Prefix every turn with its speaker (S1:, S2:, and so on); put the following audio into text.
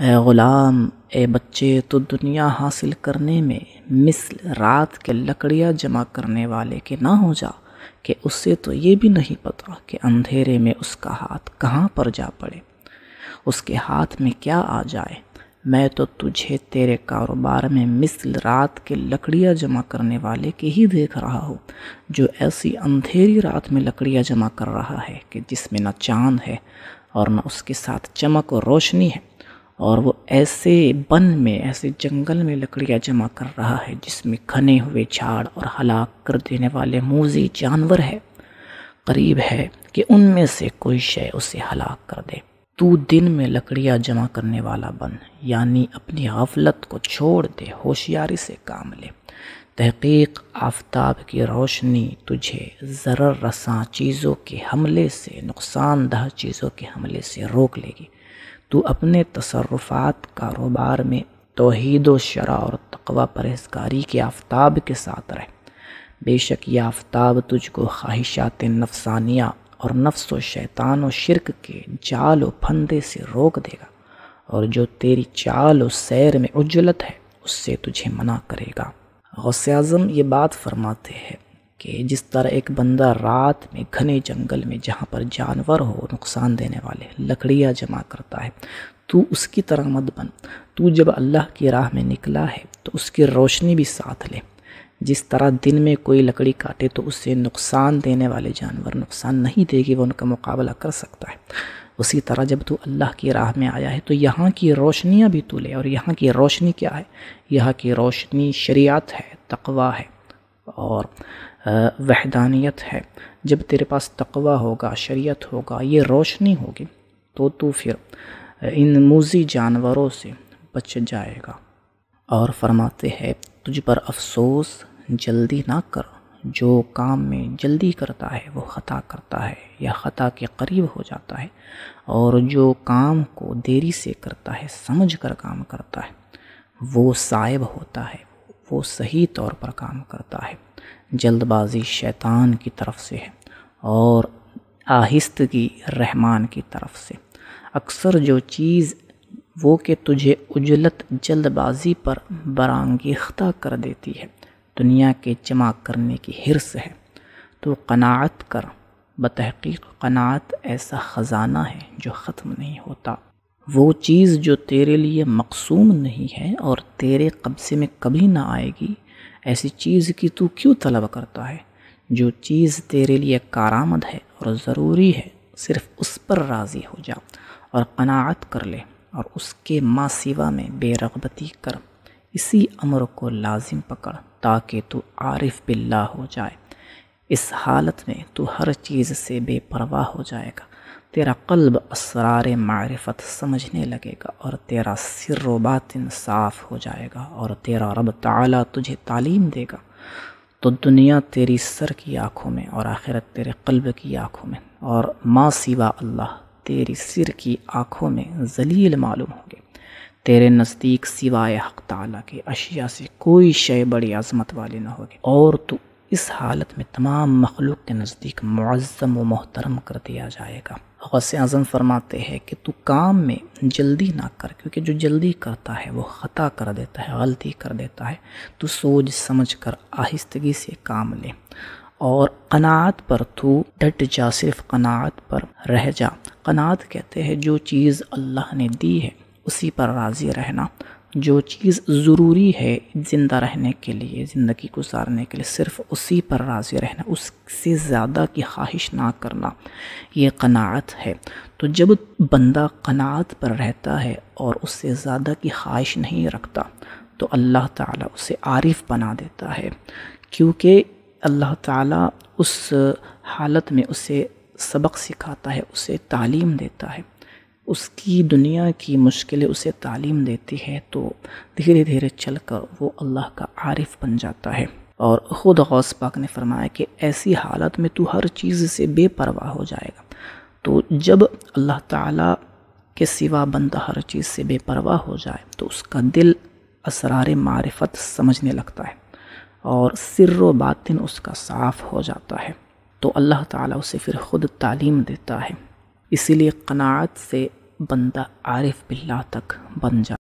S1: ए ग़ुलाम ए बच्चे तो दुनिया हासिल करने में मिसल रात के लकड़ियाँ जमा करने वाले के ना हो जा कि उससे तो ये भी नहीं पता कि अंधेरे में उसका हाथ कहाँ पर जा पड़े उसके हाथ में क्या आ जाए मैं तो तुझे तेरे कारोबार में मिसल रात के लकड़ियाँ जमा करने वाले के ही देख रहा हूँ जो ऐसी अंधेरी रात में लकड़ियाँ जमा कर रहा है कि जिसमें ना चाँद है और ना उसके साथ चमक और रोशनी है और वो ऐसे वन में ऐसे जंगल में लकड़ियाँ जमा कर रहा है जिसमें घने हुए झाड़ और हलाक कर देने वाले मूजी जानवर है करीब है कि उनमें से कोई शय उसे हलाक कर दे तू दिन में लकड़ियाँ जमा करने वाला बन यानी अपनी गफलत को छोड़ दे होशियारी से काम ले तहकीक आफताब की रोशनी तुझे ज़र रसां चीज़ों के हमले से नुकसानदह चीज़ों के हमले से रोक लेगी तो अपने तसरफात कारोबार में तोहद व शरा और तकवा परहेजगारी के आफ्ताब के साथ रहे बेशक ये आफ्ताब तुझको ख्वाहिशात नफसानिया और नफ्स व शैतान व शिरक के जाल व फंदे से रोक देगा और जो तेरी चाल व सैर में उजलत है उससे तुझे मना करेगा गौस आज़म ये बात फरमाते हैं कि जिस तरह एक बंदा रात में घने जंगल में जहाँ पर जानवर हो नुकसान देने वाले लकड़ियाँ जमा करता है तू उसकी तरह मत बन तू जब अल्लाह की राह में निकला है तो उसकी रोशनी भी साथ ले जिस तरह दिन में कोई लकड़ी काटे तो उससे नुकसान देने वाले जानवर नुकसान नहीं देगी वो उनका मुकाबला कर सकता है उसी तरह जब तू अल्लाह की राह में आया है तो यहाँ की रोशनियाँ भी तू ले और यहाँ की रोशनी क्या है यहाँ की रोशनी शरियात है तकवा है और वहदानियत है जब तेरे पास तकवा होगा शरीयत होगा ये रोशनी होगी तो तू फिर इन मूजी जानवरों से बच जाएगा और फरमाते हैं तुझ पर अफसोस जल्दी ना कर जो काम में जल्दी करता है वो ख़ता करता है या ख़ता के करीब हो जाता है और जो काम को देरी से करता है समझ कर काम करता है वो साइब होता है वो सही तौर पर काम करता है जल्दबाजी शैतान की तरफ से है और आहिस्तगी रहमान की तरफ से अक्सर जो चीज़ वो कि तुझे उजलत जल्दबाजी पर बरंगीख्ता कर देती है दुनिया के जमा करने की हिरस है तो कनात कर बतहक़ीक कनात ऐसा ख़जाना है जो ख़त्म नहीं होता वो चीज़ जो तेरे लिए मकसूम नहीं है और तेरे कब्ज़े में कभी ना आएगी ऐसी चीज़ की तू क्यों तलब करता है जो चीज़ तेरे लिए कारामद है और ज़रूरी है सिर्फ उस पर राज़ी हो जा और कनाअत कर ले और उसके माँ सिवा में बेरगबती कर इसी अमर को लाजिम पकड़ ताकि तू आरिफ बिल्ला हो जाए इस हालत में तू हर चीज़ से बेपरवाह हो जाएगा तेरा कल्ब असरार मारफत समझने लगेगा और तेरा सिर बातिन साफ़ हो जाएगा और तेरा रब ताला तुझे तालीम देगा तो दुनिया तेरी सर की आँखों में और आखिरत तेरे कल्ब की आँखों में और माँ सिवा अल्लाह तेरी सिर की आँखों में जलील मालूम होंगे तेरे नज़दीक सिवाय हक ताला के अशिया से कोई शय बड़ी अजमत वाली ना होगी और तू इस हालत में तमाम मखलूक के नज़दीक मुआज़म व मोहतरम कर दिया जाएगा गौस आज़म फरमाते हैं कि तू काम में जल्दी ना कर क्योंकि जो जल्दी करता है वो ख़ता कर देता है गलती कर देता है तो सोच समझ कर आहिस्तगी से काम ले और कनात पर तू डट जा सिर्फ कनात पर रह जा कनात कहते हैं जो चीज़ अल्लाह ने दी है उसी पर राज़ी रहना जो चीज़ ज़रूरी है ज़िंदा रहने के लिए ज़िंदगी गुजारने के लिए सिर्फ़ उसी पर राज़ी रहना उससे ज़्यादा की ख्वाहिश ना करना ये कनात है तो जब बंदा कनात पर रहता है और उससे ज़्यादा की ख्वाहिश नहीं रखता तो अल्लाह ताला उसे आरिफ बना देता है क्योंकि अल्लाह ताला उस हालत में उसे सबक सिखाता है उसे तालीम देता है उसकी दुनिया की मुश्किलें उसे तालीम देती है तो धीरे धीरे चल कर वो अल्लाह का आरिफ बन जाता है और ख़ुद गौस पाक ने फरमाया कि ऐसी हालत में तू हर चीज़ से बेपरवाह हो जाएगा तो जब अल्लाह ताला के सिवा बंदा हर चीज़ से बेपरवाह हो जाए तो उसका दिल असरार मारफत समझने लगता है और सिर व बातिन उसका साफ़ हो जाता है तो अल्लाह ताला उसे फिर ख़ुद तालीम देता है इसीलिए क़नात से बंदा आरिफ बिल्ला तक बन जा